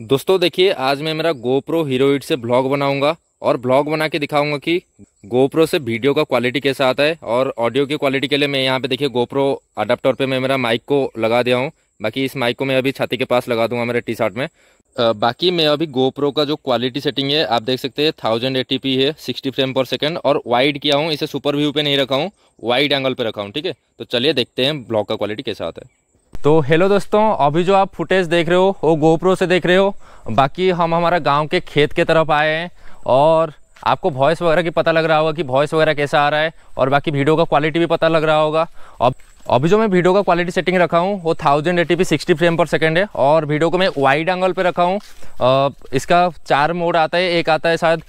दोस्तों देखिए आज मैं मेरा गोप्रो हीरोइड से ब्लॉग बनाऊंगा और ब्लॉग बना के दिखाऊंगा कि गोप्रो से वीडियो का क्वालिटी कैसा आता है और ऑडियो की क्वालिटी के लिए मैं यहाँ पे देखिए गोप्रो अडाप्टर पे मैं मेरा माइक को लगा दिया हूँ बाकी इस माइक को मैं अभी छाती के पास लगा दूंगा मेरे टी शर्ट में आ, बाकी मैं अभी गोप्रो का जो क्वालिटी सेटिंग है आप देख सकते हैं थाउजेंड एटी है सिक्सटी फ्रेम पर सेकेंड और वाइड किया हूँ इसे सुपर व्यू पे नहीं रखा हूँ वाइड एंगल पे रखा हूँ ठीक है तो चलिए देखते हैं ब्लॉग का क्वालिटी कैसा आता है तो हेलो दोस्तों अभी जो आप फुटेज देख रहे हो वो गोप्रो से देख रहे हो बाकी हम हमारा गांव के खेत के तरफ आए हैं और आपको वॉइस वगैरह की पता लग रहा होगा कि वॉइस वगैरह कैसा आ रहा है और बाकी वीडियो का क्वालिटी भी पता लग रहा होगा अब अभी जो मैं वीडियो का क्वालिटी सेटिंग रखा हूँ वो thousand eighty P sixty frame per second है और वीडियो को मैं वाइड एंगल पर रखा हूँ इसका चार मोड आता है एक आता है शायद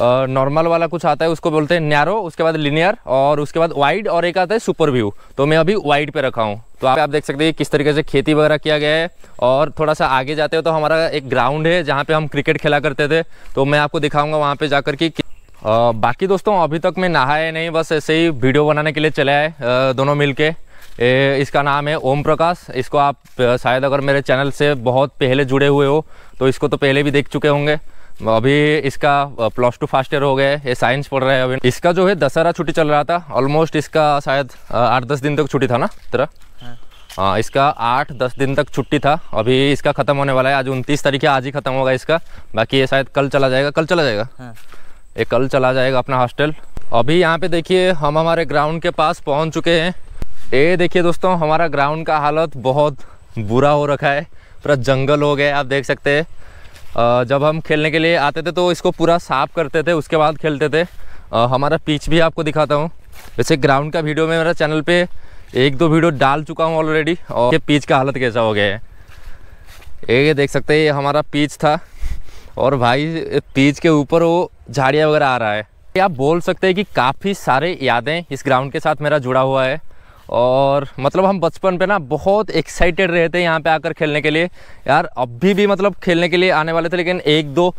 नॉर्मल वाला कुछ आता है उसको बोलते हैं नैरो उसके बाद लिनियर और उसके बाद वाइड और एक आता है सुपर व्यू तो मैं अभी वाइड पे रखा हूँ तो आप आप देख सकते हैं किस तरीके से खेती वगैरह किया गया है और थोड़ा सा आगे जाते हो तो हमारा एक ग्राउंड है जहाँ पे हम क्रिकेट खेला करते थे तो मैं आपको दिखाऊंगा वहाँ पे जाकर कि बाकी दोस्तों अभी तक मैं नहाया नहीं बस ऐसे ही वीडियो बनाने के लिए चले आए दोनों मिल के ए, इसका नाम है ओम प्रकाश इसको आप शायद अगर मेरे चैनल से बहुत पहले जुड़े हुए हो तो इसको तो पहले भी देख चुके होंगे अभी इसका प्लस टू फर्स्ट ईयर हो गया है ये साइंस पढ़ रहा है अभी इसका जो है दशहरा छुट्टी चल रहा था ऑलमोस्ट इसका शायद आठ दस दिन तक छुट्टी था ना तेरा हाँ।, हाँ इसका आठ दस दिन तक छुट्टी था अभी इसका ख़त्म होने वाला है आज उनतीस तारीख आज ही ख़त्म होगा इसका बाकी ये शायद कल चला जाएगा कल चला जाएगा हाँ। ये कल चला जाएगा अपना हॉस्टल अभी यहाँ पे देखिए हम हमारे ग्राउंड के पास पहुँच चुके हैं ये देखिए दोस्तों हमारा ग्राउंड का हालत बहुत बुरा हो रखा है पूरा जंगल हो गया आप देख सकते हैं जब हम खेलने के लिए आते थे तो इसको पूरा साफ करते थे उसके बाद खेलते थे हमारा पिच भी आपको दिखाता हूँ वैसे ग्राउंड का वीडियो में मेरा चैनल पे एक दो वीडियो डाल चुका हूँ ऑलरेडी और ये पिच का हालत कैसा हो गया है ये देख सकते हैं ये हमारा पिच था और भाई पिच के ऊपर वो झाड़ियाँ वगैरह आ रहा है आप बोल सकते हैं कि काफ़ी सारे यादें इस ग्राउंड के साथ मेरा जुड़ा हुआ है और मतलब हम बचपन पे ना बहुत एक्साइटेड रहे थे यहाँ पे आकर खेलने के लिए यार अभी भी मतलब खेलने के लिए आने वाले थे लेकिन एक दो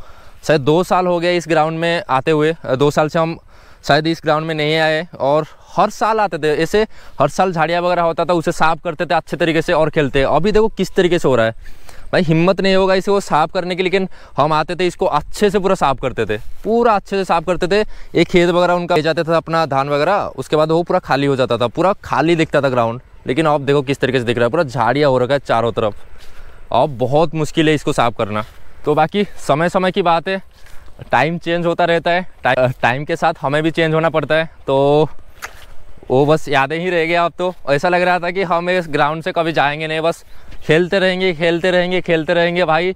शायद दो साल हो गया इस ग्राउंड में आते हुए दो साल से हम शायद इस ग्राउंड में नहीं आए और हर साल आते थे ऐसे हर साल झाड़ियाँ वगैरह होता था उसे साफ करते थे अच्छे तरीके से और खेलते अभी देखो किस तरीके से हो रहा है भाई हिम्मत नहीं होगा इसे वो साफ़ करने की लेकिन हम आते थे इसको अच्छे से पूरा साफ़ करते थे पूरा अच्छे से साफ़ करते थे एक खेत वगैरह उनका ले जाते था अपना धान वगैरह उसके बाद वो पूरा खाली हो जाता था पूरा खाली दिखता था ग्राउंड लेकिन अब देखो किस तरीके से दिख रहा है पूरा झाड़ियाँ हो रखा है चारों तरफ अब बहुत मुश्किल है इसको साफ़ करना तो बाकी समय समय की बात है टाइम चेंज होता रहता है टाइम टाइम के साथ हमें भी चेंज होना पड़ता है तो वो बस यादें ही रह गया अब तो ऐसा लग रहा था कि हम इस ग्राउंड से कभी जाएंगे नहीं बस खेलते रहेंगे खेलते रहेंगे खेलते रहेंगे भाई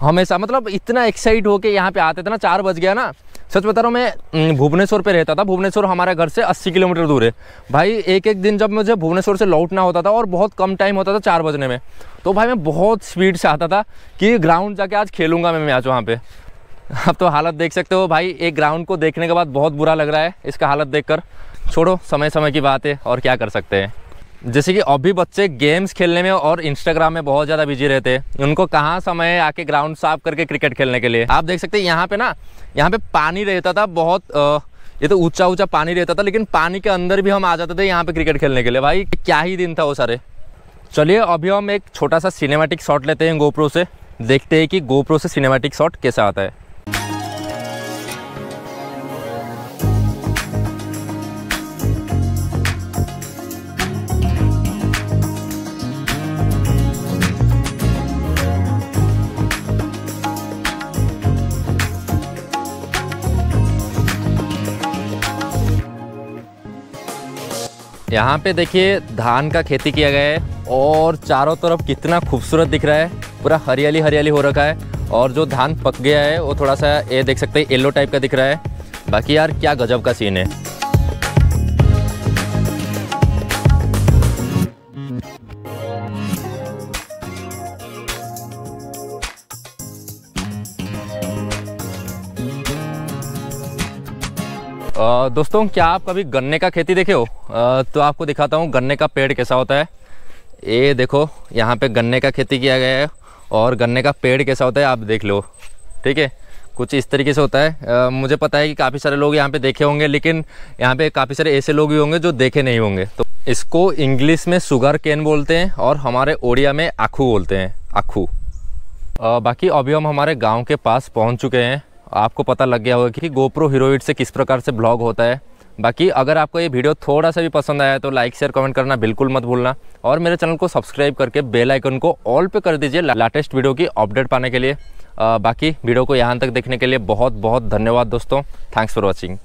हमेशा मतलब इतना एक्साइट होकर यहाँ पे आते थे ना चार बज गया ना सच बता रहा हूँ मैं भुवनेश्वर पे रहता था भुवनेश्वर हमारे घर से 80 किलोमीटर दूर है भाई एक एक दिन जब मुझे भुवनेश्वर से लौटना होता था और बहुत कम टाइम होता था चार बजने में तो भाई मैं बहुत स्पीड से आता था कि ग्राउंड जाके आज खेलूँगा मैं मैच वहाँ पर आप तो हालत देख सकते हो भाई एक ग्राउंड को देखने के बाद बहुत बुरा लग रहा है इसका हालत देखकर छोड़ो समय समय की बात है और क्या कर सकते हैं जैसे कि अभी बच्चे गेम्स खेलने में और इंस्टाग्राम में बहुत ज़्यादा बिजी रहते हैं उनको कहाँ समय आके ग्राउंड साफ करके क्रिकेट खेलने के लिए आप देख सकते हैं यहाँ पे ना यहाँ पे पानी रहता था बहुत आ, ये तो ऊंचा ऊंचा पानी रहता था लेकिन पानी के अंदर भी हम आ जाते थे यहाँ पे क्रिकेट खेलने के लिए भाई क्या ही दिन था वो सारे चलिए अभी हम एक छोटा सा सिनेमेटिक शॉट लेते हैं गोप्रो से देखते हैं कि गोप्रो से सिनेमेटिक शॉट कैसा आता है यहाँ पे देखिए धान का खेती किया गया है और चारों तरफ कितना खूबसूरत दिख रहा है पूरा हरियाली हरियाली हो रखा है और जो धान पक गया है वो थोड़ा सा ये देख सकते हैं येलो टाइप का दिख रहा है बाकी यार क्या गजब का सीन है दोस्तों क्या आप कभी गन्ने का खेती देखे हो तो आपको दिखाता हूँ गन्ने का पेड़ कैसा होता है ये देखो यहाँ पे गन्ने का खेती किया गया है और गन्ने का पेड़ कैसा होता है आप देख लो ठीक है कुछ इस तरीके से होता है आ, मुझे पता है कि काफ़ी सारे लोग यहाँ पे देखे होंगे लेकिन यहाँ पे काफ़ी सारे ऐसे लोग भी होंगे जो देखे नहीं होंगे तो इसको इंग्लिश में शुगर कैन बोलते हैं और हमारे ओडिया में आखू बोलते हैं आखू बाकी अभी हम हमारे गाँव के पास पहुँच चुके हैं आपको पता लग गया होगा कि गोप्रो हीरोइड से किस प्रकार से ब्लॉग होता है बाकी अगर आपको ये वीडियो थोड़ा सा भी पसंद आया तो लाइक शेयर कमेंट करना बिल्कुल मत भूलना और मेरे चैनल को सब्सक्राइब करके बेल आइकन को ऑल पे कर दीजिए लेटेस्ट वीडियो की अपडेट पाने के लिए आ, बाकी वीडियो को यहाँ तक देखने के लिए बहुत बहुत धन्यवाद दोस्तों थैंक्स फॉर वॉचिंग